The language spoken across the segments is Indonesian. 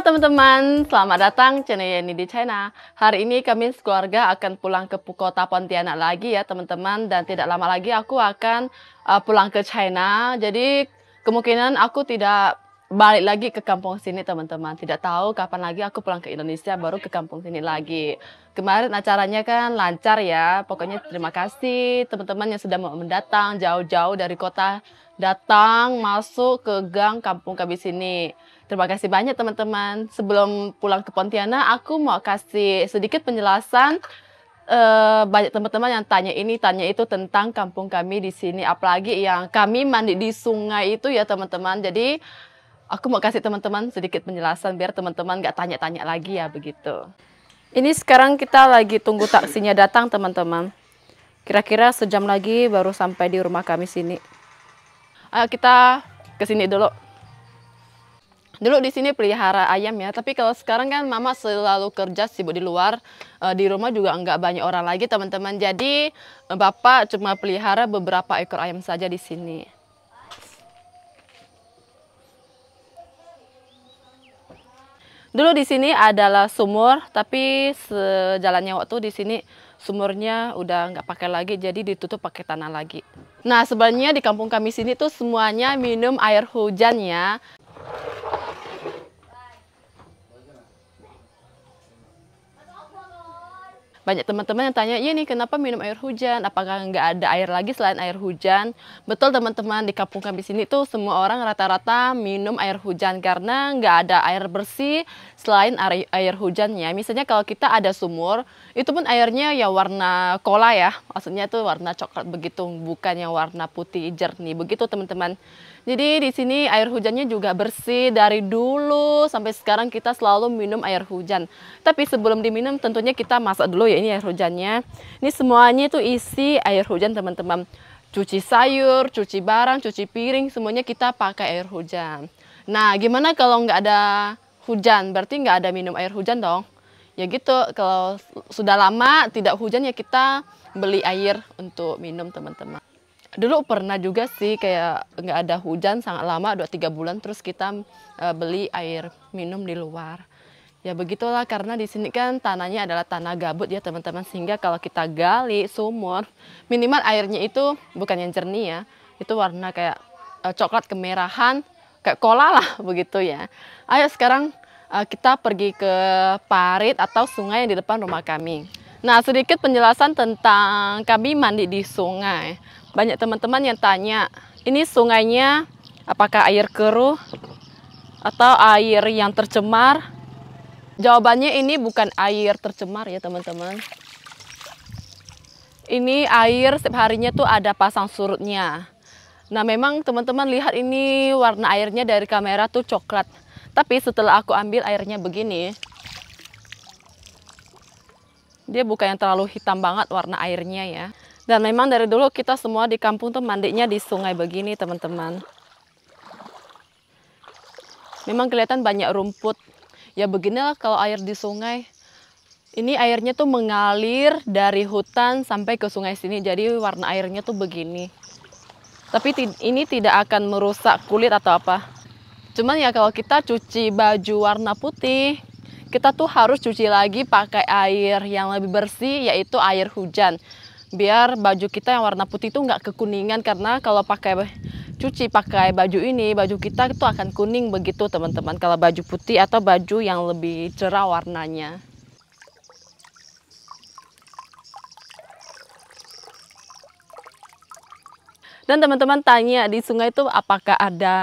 teman-teman, selamat datang channel Yeni di China. Hari ini kami sekeluarga akan pulang ke kota Pontianak lagi ya teman-teman dan tidak lama lagi aku akan uh, pulang ke China. Jadi kemungkinan aku tidak balik lagi ke kampung sini teman-teman. Tidak tahu kapan lagi aku pulang ke Indonesia baru ke kampung sini lagi. Kemarin acaranya kan lancar ya. Pokoknya terima kasih teman-teman yang sudah mau mendatang jauh-jauh dari kota datang masuk ke gang kampung kami sini. Terima kasih banyak teman-teman. Sebelum pulang ke Pontianak, aku mau kasih sedikit penjelasan Uh, banyak teman-teman yang tanya ini tanya itu tentang kampung kami di sini apalagi yang kami mandi di sungai itu ya teman-teman jadi aku mau kasih teman-teman sedikit penjelasan biar teman-teman nggak tanya-tanya lagi ya begitu. Ini sekarang kita lagi tunggu taksinya datang teman-teman. Kira-kira sejam lagi baru sampai di rumah kami sini. Ayo kita ke sini dulu. Dulu di sini pelihara ayam ya, tapi kalau sekarang kan mama selalu kerja sibuk di luar, eh, di rumah juga nggak banyak orang lagi teman-teman. Jadi eh, bapak cuma pelihara beberapa ekor ayam saja di sini. Dulu di sini adalah sumur, tapi sejalannya waktu di sini sumurnya udah nggak pakai lagi, jadi ditutup pakai tanah lagi. Nah, sebenarnya di kampung kami sini tuh semuanya minum air hujan ya. banyak teman-teman yang tanya, iya nih kenapa minum air hujan? Apakah nggak ada air lagi selain air hujan? Betul teman-teman, di kampung kami sini tuh semua orang rata-rata minum air hujan karena nggak ada air bersih selain air, air hujannya. Misalnya kalau kita ada sumur, itu pun airnya ya warna cola ya, maksudnya itu warna coklat begitu, bukan yang warna putih jernih. Begitu teman-teman. Jadi di sini air hujannya juga bersih dari dulu sampai sekarang kita selalu minum air hujan. Tapi sebelum diminum tentunya kita masak dulu ya ini air hujannya. Ini semuanya itu isi air hujan teman-teman. Cuci sayur, cuci barang, cuci piring, semuanya kita pakai air hujan. Nah gimana kalau nggak ada hujan? Berarti nggak ada minum air hujan dong. Ya gitu, kalau sudah lama tidak hujan ya kita beli air untuk minum teman-teman dulu pernah juga sih kayak nggak ada hujan sangat lama dua tiga bulan terus kita uh, beli air minum di luar ya begitulah karena di sini kan tanahnya adalah tanah gabut ya teman-teman sehingga kalau kita gali sumur minimal airnya itu bukan yang jernih ya itu warna kayak uh, coklat kemerahan kayak kola lah begitu ya ayo sekarang uh, kita pergi ke parit atau sungai yang di depan rumah kami nah sedikit penjelasan tentang kami mandi di sungai banyak teman-teman yang tanya, ini sungainya apakah air keruh atau air yang tercemar? Jawabannya ini bukan air tercemar ya teman-teman. Ini air setiap harinya tuh ada pasang surutnya. Nah memang teman-teman lihat ini warna airnya dari kamera tuh coklat. Tapi setelah aku ambil airnya begini, dia bukan yang terlalu hitam banget warna airnya ya. Dan memang dari dulu kita semua di kampung tuh mandinya di sungai begini teman-teman. Memang kelihatan banyak rumput. Ya beginilah kalau air di sungai. Ini airnya tuh mengalir dari hutan sampai ke sungai sini. Jadi warna airnya tuh begini. Tapi ini tidak akan merusak kulit atau apa. Cuman ya kalau kita cuci baju warna putih, kita tuh harus cuci lagi pakai air yang lebih bersih yaitu air hujan biar baju kita yang warna putih itu nggak kekuningan karena kalau pakai cuci pakai baju ini baju kita itu akan kuning begitu teman-teman kalau baju putih atau baju yang lebih cerah warnanya Dan teman-teman tanya di sungai itu apakah ada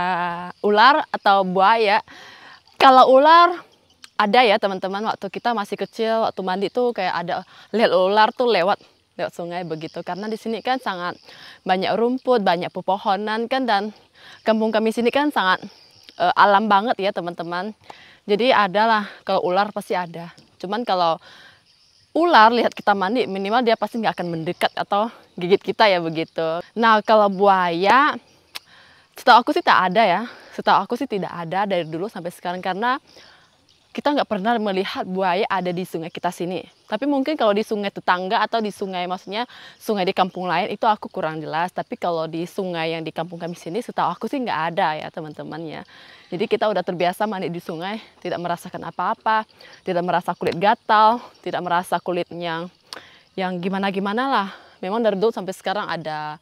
ular atau buaya? Kalau ular ada ya teman-teman waktu kita masih kecil waktu mandi tuh kayak ada lihat ular tuh lewat lewat sungai begitu karena di sini kan sangat banyak rumput banyak pepohonan kan dan kampung kami sini kan sangat e, alam banget ya teman-teman jadi adalah kalau ular pasti ada cuman kalau ular lihat kita mandi minimal dia pasti nggak akan mendekat atau gigit kita ya begitu. Nah kalau buaya, setahu aku sih tak ada ya. Setahu aku sih tidak ada dari dulu sampai sekarang karena kita nggak pernah melihat buaya ada di sungai kita sini. Tapi mungkin kalau di sungai tetangga atau di sungai maksudnya sungai di kampung lain itu aku kurang jelas. Tapi kalau di sungai yang di kampung kami sini setahu aku sih nggak ada ya teman-teman ya. Jadi kita udah terbiasa mandi di sungai, tidak merasakan apa-apa, tidak merasa kulit gatal, tidak merasa kulit yang yang gimana-gimana lah. Memang dari dulu sampai sekarang ada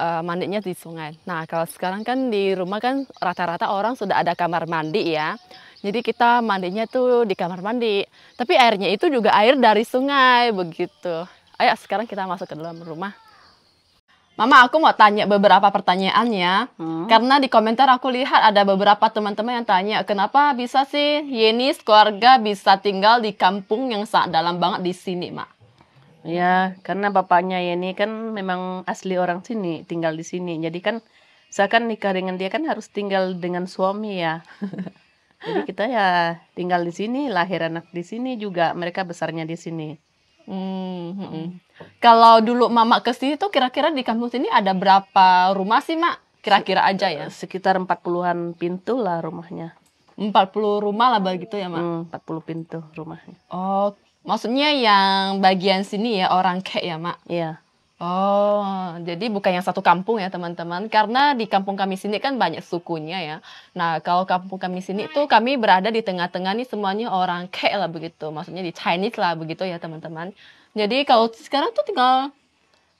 uh, mandinya di sungai. Nah kalau sekarang kan di rumah kan rata-rata orang sudah ada kamar mandi ya jadi kita mandinya tuh di kamar mandi. Tapi airnya itu juga air dari sungai begitu. Ayo sekarang kita masuk ke dalam rumah. Mama, aku mau tanya beberapa pertanyaannya. Hmm. Karena di komentar aku lihat ada beberapa teman-teman yang tanya, kenapa bisa sih Yeni keluarga bisa tinggal di kampung yang sangat dalam banget di sini, Mak? Ya, karena bapaknya Yeni kan memang asli orang sini, tinggal di sini. Jadi kan, seakan nikah dengan dia kan harus tinggal dengan suami ya. Jadi kita ya tinggal di sini, lahir anak di sini juga, mereka besarnya di sini. Hmm, hmm, hmm. Kalau dulu Mama ke sini tuh kira-kira di kampung sini ada berapa rumah sih, Mak? Kira-kira aja ya. Sekitar 40-an pintu lah rumahnya. Empat puluh rumah lah begitu ya, Mak? Hmm, puluh pintu rumahnya. Oh, maksudnya yang bagian sini ya orang kek ya, Mak? Iya. Oh, jadi bukan yang satu kampung ya teman-teman, karena di kampung kami sini kan banyak sukunya ya. Nah, kalau kampung kami sini itu kami berada di tengah-tengah nih semuanya orang K lah begitu, maksudnya di Chinese lah begitu ya teman-teman. Jadi kalau sekarang tuh tinggal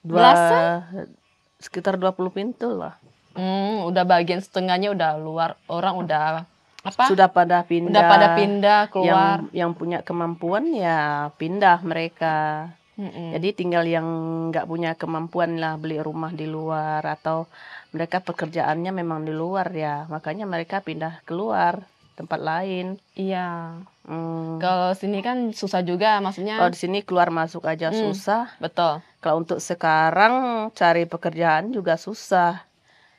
Dua, belasan, sekitar 20 pintu lah. Hmm, udah bagian setengahnya udah luar orang udah apa? Sudah pada pindah. Sudah pada pindah keluar. Yang yang punya kemampuan ya pindah mereka mm Jadi tinggal yang nggak punya kemampuan lah beli rumah di luar atau mereka pekerjaannya memang di luar ya, makanya mereka pindah keluar tempat lain. Iya. Hmm. Kalau sini kan susah juga, maksudnya. Kalau di sini keluar masuk aja hmm, susah. Betul. Kalau untuk sekarang cari pekerjaan juga susah.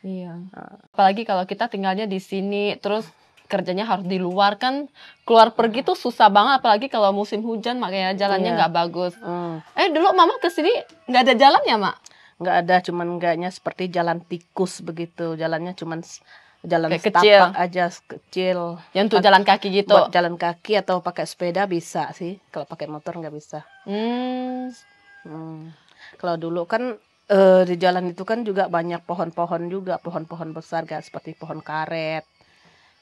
Iya. Ah. Apalagi kalau kita tinggalnya di sini, terus kerjanya harus di luar kan keluar pergi tuh susah banget apalagi kalau musim hujan makanya jalannya iya. nggak iya. bagus. Mm. Eh dulu mama kesini nggak ada jalan ya mak? Nggak ada, cuman enggaknya seperti jalan tikus begitu, jalannya cuman jalan Kayak kecil aja kecil. Yang tuh jalan kaki gitu. Buat jalan kaki atau pakai sepeda bisa sih, kalau pakai motor nggak bisa. Hmm. Hmm. Kalau dulu kan eh, di jalan itu kan juga banyak pohon-pohon juga, pohon-pohon besar gak seperti pohon karet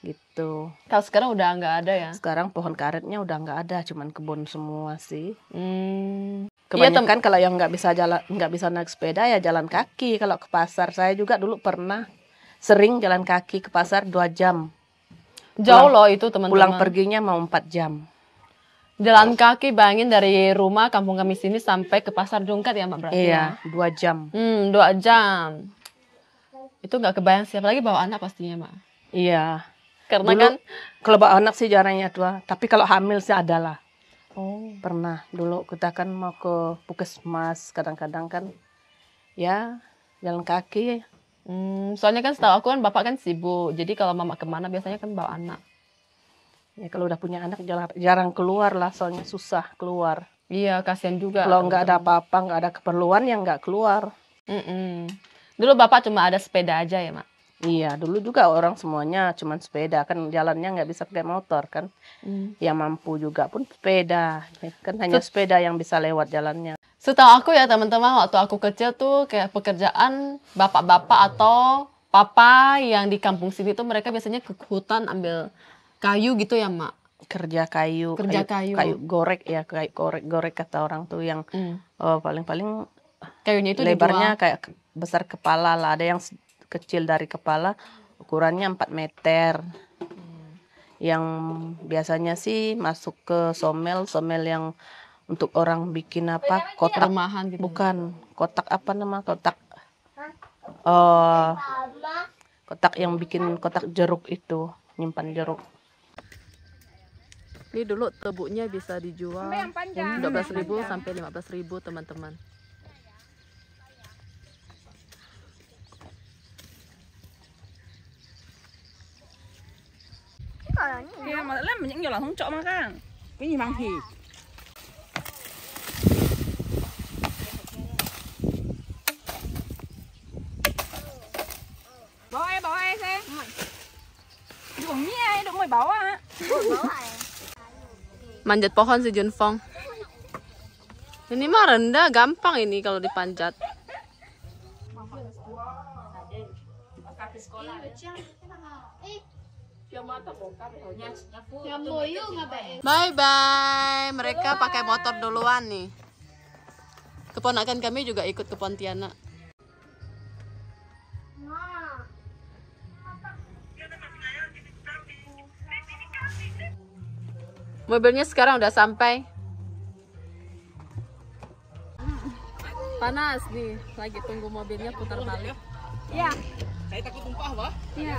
gitu. Kalau sekarang udah nggak ada ya? Sekarang pohon karetnya udah nggak ada, cuman kebun semua sih. Hmm. Iya, Kebanyakan iya, kalau yang nggak bisa jalan nggak bisa naik sepeda ya jalan kaki. Kalau ke pasar saya juga dulu pernah sering jalan kaki ke pasar dua jam. Jauh loh itu teman-teman. Pulang perginya mau empat jam. Jalan kaki bangin dari rumah kampung kami sini sampai ke pasar Jungkat ya Mbak berarti Iya, ya? dua jam. Hmm, dua jam. Itu nggak kebayang siapa lagi bawa anak pastinya Mbak. Iya, karena dulu, kan kalau bawa anak sih jarangnya dua. tapi kalau hamil sih adalah. Oh. Pernah dulu kita kan mau ke puskesmas kadang-kadang kan ya jalan kaki. Hmm, soalnya kan setahu aku kan bapak kan sibuk, jadi kalau mama kemana biasanya kan bawa anak. Ya kalau udah punya anak jarang, jarang keluar lah, soalnya susah keluar. Iya, kasihan juga. Kalau nggak ada apa-apa, nggak ada keperluan yang nggak keluar. Mm -mm. Dulu bapak cuma ada sepeda aja ya, mak. Iya, dulu juga orang semuanya cuma sepeda kan jalannya nggak bisa pakai motor kan. Hmm. Yang mampu juga pun sepeda. Ya kan hanya Set... sepeda yang bisa lewat jalannya. Setahu aku ya teman-teman waktu aku kecil tuh kayak pekerjaan bapak-bapak atau papa yang di kampung sini tuh mereka biasanya ke hutan ambil kayu gitu ya, Mak kerja kayu kerja kayu kayu, kayu gorek ya kayak gorek gorek kata orang tuh yang hmm. oh, paling paling kayunya itu lebarnya dijual. kayak besar kepala lah ada yang kecil dari kepala ukurannya 4 meter hmm. yang biasanya sih masuk ke somel somel yang untuk orang bikin apa kotak Rumahan gitu. bukan kotak apa nama kotak uh, kotak yang bikin kotak jeruk itu nyimpan jeruk ini dulu tebuknya bisa dijual 12.000 sampai 15.000 teman-teman mà những nhiều là không chỗ jualan hong cái gì mang thì Bỏ ai bỏ ai xem. Đủ nhỉ ai đủ mời bỏ à. Manjat pohon si Junfong. Ini mah rendah, gampang ini kalau dipanjat. Bye bye. Mereka pakai motor duluan nih. Keponakan kami juga ikut ke Pontianak. Mobilnya sekarang udah sampai. Panas nih, lagi tunggu mobilnya putar balik. Iya. Saya takut tumpah, pak? Iya.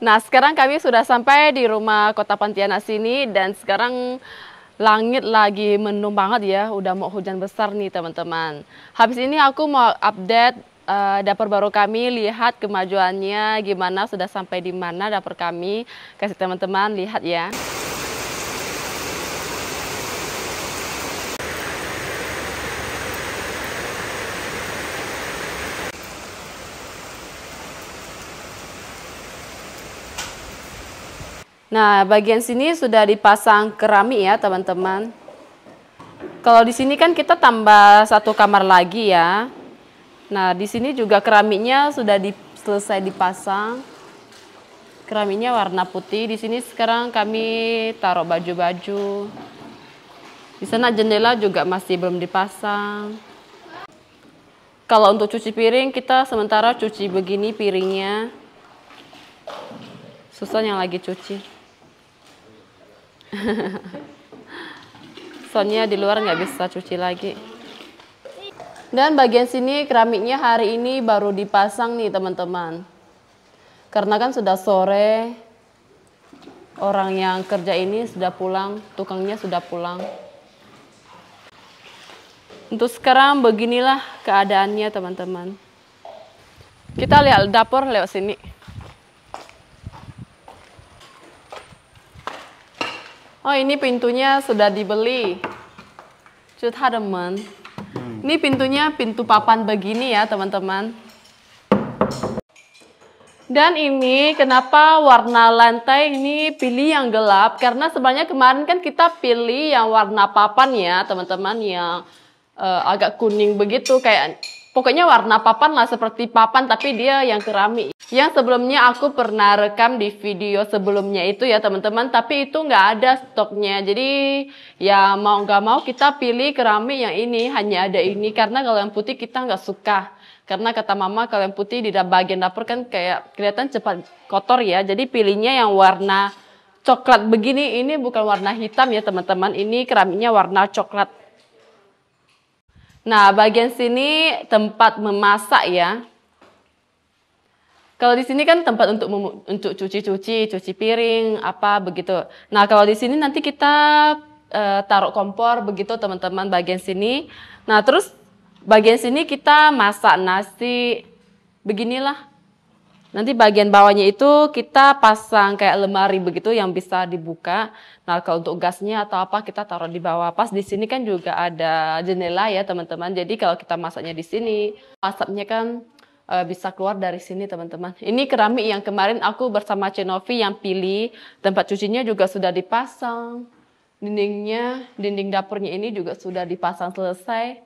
Nah, sekarang kami sudah sampai di rumah Kota Pontianak sini dan sekarang langit lagi mendung banget ya, udah mau hujan besar nih teman-teman. Habis ini aku mau update uh, dapur baru kami, lihat kemajuannya gimana, sudah sampai di mana dapur kami. Kasih teman-teman lihat ya. Nah, bagian sini sudah dipasang keramik ya, teman-teman. Kalau di sini kan kita tambah satu kamar lagi ya. Nah, di sini juga keramiknya sudah di, selesai dipasang. Keramiknya warna putih. Di sini sekarang kami taruh baju-baju. Di sana jendela juga masih belum dipasang. Kalau untuk cuci piring, kita sementara cuci begini piringnya. Susan yang lagi cuci. Soalnya di luar nggak bisa cuci lagi. Dan bagian sini keramiknya hari ini baru dipasang nih teman-teman. Karena kan sudah sore, orang yang kerja ini sudah pulang, tukangnya sudah pulang. Untuk sekarang beginilah keadaannya teman-teman. Kita lihat dapur lewat sini. Oh ini pintunya sudah dibeli. Cuta demen. Hmm. Ini pintunya pintu papan begini ya teman-teman. Dan ini kenapa warna lantai ini pilih yang gelap? Karena sebenarnya kemarin kan kita pilih yang warna papan ya teman-teman yang uh, agak kuning begitu kayak pokoknya warna papan lah seperti papan tapi dia yang keramik yang sebelumnya aku pernah rekam di video sebelumnya itu ya teman-teman tapi itu nggak ada stoknya jadi ya mau nggak mau kita pilih keramik yang ini hanya ada ini karena kalau yang putih kita nggak suka karena kata mama kalau yang putih di bagian dapur kan kayak kelihatan cepat kotor ya jadi pilihnya yang warna coklat begini ini bukan warna hitam ya teman-teman ini keramiknya warna coklat Nah, bagian sini tempat memasak ya. Kalau di sini kan tempat untuk untuk cuci-cuci, cuci piring, apa begitu. Nah, kalau di sini nanti kita uh, taruh kompor begitu teman-teman bagian sini. Nah, terus bagian sini kita masak nasi beginilah. Nanti bagian bawahnya itu kita pasang kayak lemari begitu yang bisa dibuka. Nah kalau untuk gasnya atau apa kita taruh di bawah. Pas di sini kan juga ada jendela ya teman-teman. Jadi kalau kita masaknya di sini, asapnya kan uh, bisa keluar dari sini teman-teman. Ini keramik yang kemarin aku bersama Cenovi yang pilih. Tempat cucinya juga sudah dipasang. Dindingnya, dinding dapurnya ini juga sudah dipasang selesai.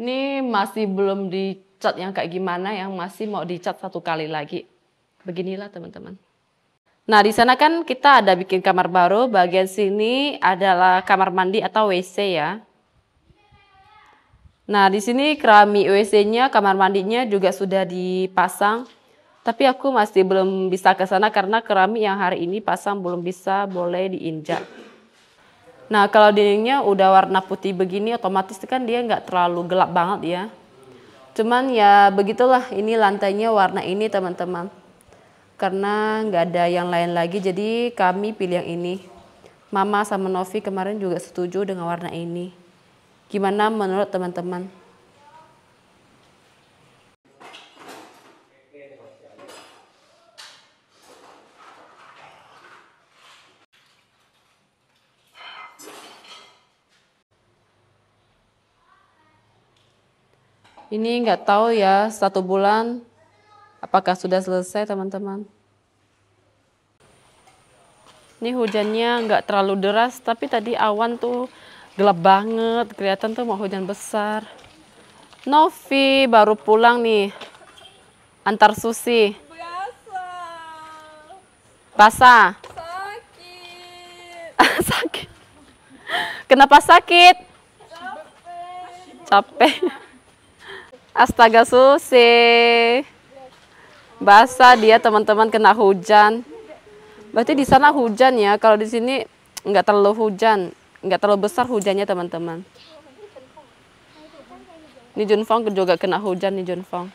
Ini masih belum dicat yang kayak gimana, yang masih mau dicat satu kali lagi. Beginilah teman-teman. Nah, di sana kan kita ada bikin kamar baru, bagian sini adalah kamar mandi atau WC ya. Nah, di sini kerami WC-nya, kamar mandinya juga sudah dipasang. Tapi aku masih belum bisa ke sana karena keramik yang hari ini pasang belum bisa boleh diinjak. Nah, kalau dindingnya udah warna putih begini, otomatis kan dia nggak terlalu gelap banget ya. Cuman ya begitulah, ini lantainya warna ini teman-teman. Karena nggak ada yang lain lagi, jadi kami pilih yang ini. Mama sama Novi kemarin juga setuju dengan warna ini. Gimana menurut teman-teman? Ini nggak tahu ya, satu bulan apakah sudah selesai teman-teman. Ini hujannya nggak terlalu deras, tapi tadi awan tuh gelap banget kelihatan tuh mau hujan besar Novi baru pulang nih antar Susi Biasa. Pasa sakit sakit kenapa sakit capek astaga Susi basah dia teman-teman kena hujan berarti di sana hujan ya kalau di sini nggak terlalu hujan nggak terlalu besar hujannya teman-teman ini Junfong juga kena hujan nih Junfong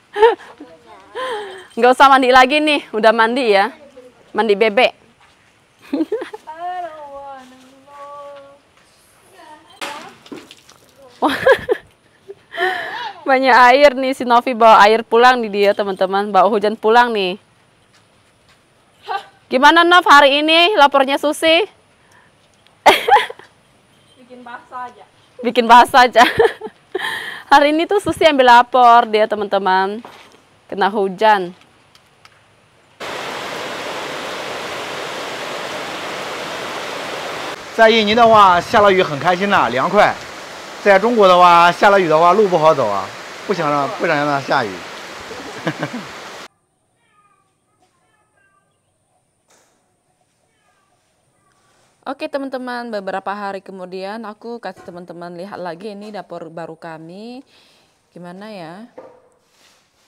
nggak usah mandi lagi nih udah mandi ya mandi bebek banyak air nih si Novi bawa air pulang nih dia teman-teman bawa hujan pulang nih Gimana Nov hari ini lapornya Susi? Bikin bahasa aja. Bikin bahasa aja. hari ini tuh Susi ambil lapor dia teman-teman. Kena hujan. di Saya 印尼的话，下了雨很开心呐、啊，凉快。在中国的话，下了雨的话，路不好走啊，不想让不想让它下雨。Oke teman-teman, beberapa hari kemudian aku kasih teman-teman lihat lagi ini dapur baru kami. Gimana ya?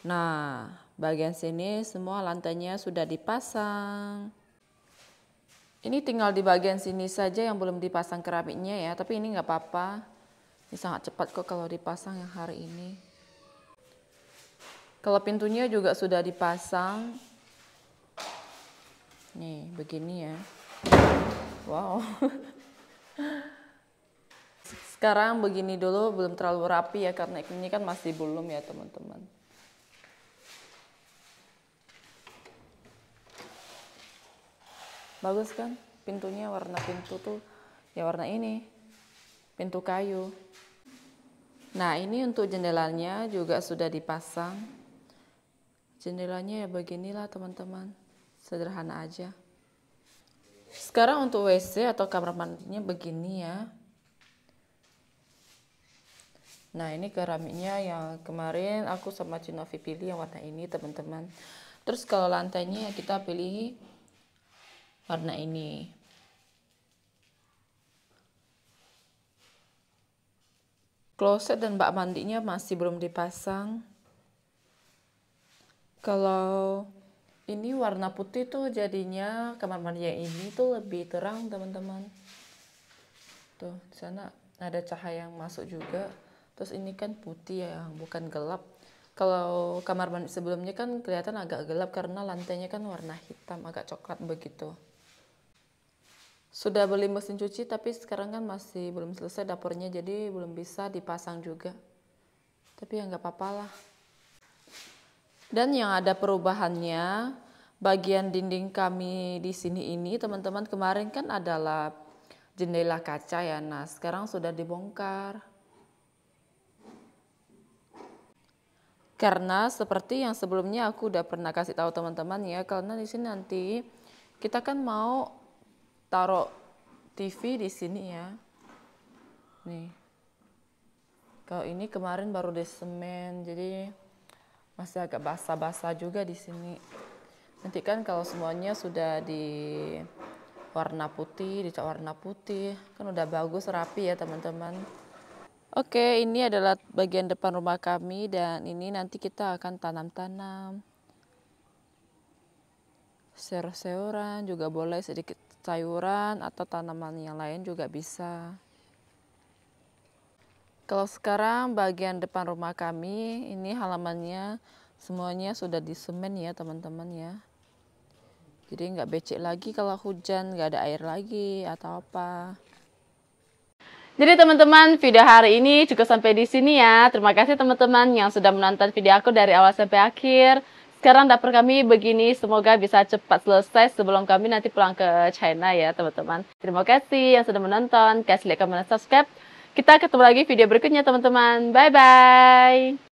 Nah, bagian sini semua lantainya sudah dipasang. Ini tinggal di bagian sini saja yang belum dipasang keramiknya ya, tapi ini nggak apa-apa. Ini sangat cepat kok kalau dipasang yang hari ini. Kalau pintunya juga sudah dipasang. Nih, begini ya. Wow. Sekarang begini dulu belum terlalu rapi ya karena ini kan masih belum ya teman-teman. Bagus kan? Pintunya warna pintu tuh ya warna ini. Pintu kayu. Nah, ini untuk jendelanya juga sudah dipasang. Jendelanya ya beginilah teman-teman. Sederhana aja. Sekarang untuk WC atau kamar mandinya begini ya. Nah ini keramiknya yang kemarin aku sama Cinovi pilih yang warna ini teman-teman. Terus kalau lantainya ya kita pilih warna ini. Kloset dan bak mandinya masih belum dipasang. Kalau ini warna putih tuh jadinya kamar mandi yang ini tuh lebih terang teman-teman tuh di sana ada cahaya yang masuk juga terus ini kan putih ya bukan gelap kalau kamar mandi sebelumnya kan kelihatan agak gelap karena lantainya kan warna hitam agak coklat begitu sudah beli mesin cuci tapi sekarang kan masih belum selesai dapurnya jadi belum bisa dipasang juga tapi ya nggak apa-apa lah dan yang ada perubahannya, bagian dinding kami di sini ini, teman-teman kemarin kan adalah jendela kaca ya. Nah, sekarang sudah dibongkar. Karena seperti yang sebelumnya aku udah pernah kasih tahu teman-teman ya, karena di sini nanti kita kan mau taruh TV di sini ya. Nih. Kalau ini kemarin baru desemen, jadi masih agak basah-basah juga di sini. Nanti kan kalau semuanya sudah di warna putih, dicat warna putih, kan udah bagus rapi ya teman-teman. Oke, ini adalah bagian depan rumah kami dan ini nanti kita akan tanam-tanam. Sayur-sayuran juga boleh sedikit sayuran atau tanaman yang lain juga bisa. Kalau sekarang bagian depan rumah kami ini halamannya semuanya sudah disemen ya teman-teman ya. Jadi nggak becek lagi kalau hujan, nggak ada air lagi atau apa. Jadi teman-teman, video hari ini juga sampai di sini ya. Terima kasih teman-teman yang sudah menonton video aku dari awal sampai akhir. Sekarang dapur kami begini, semoga bisa cepat selesai sebelum kami nanti pulang ke China ya teman-teman. Terima kasih yang sudah menonton, kasih like, comment, subscribe. Kita ketemu lagi video berikutnya teman-teman. Bye-bye.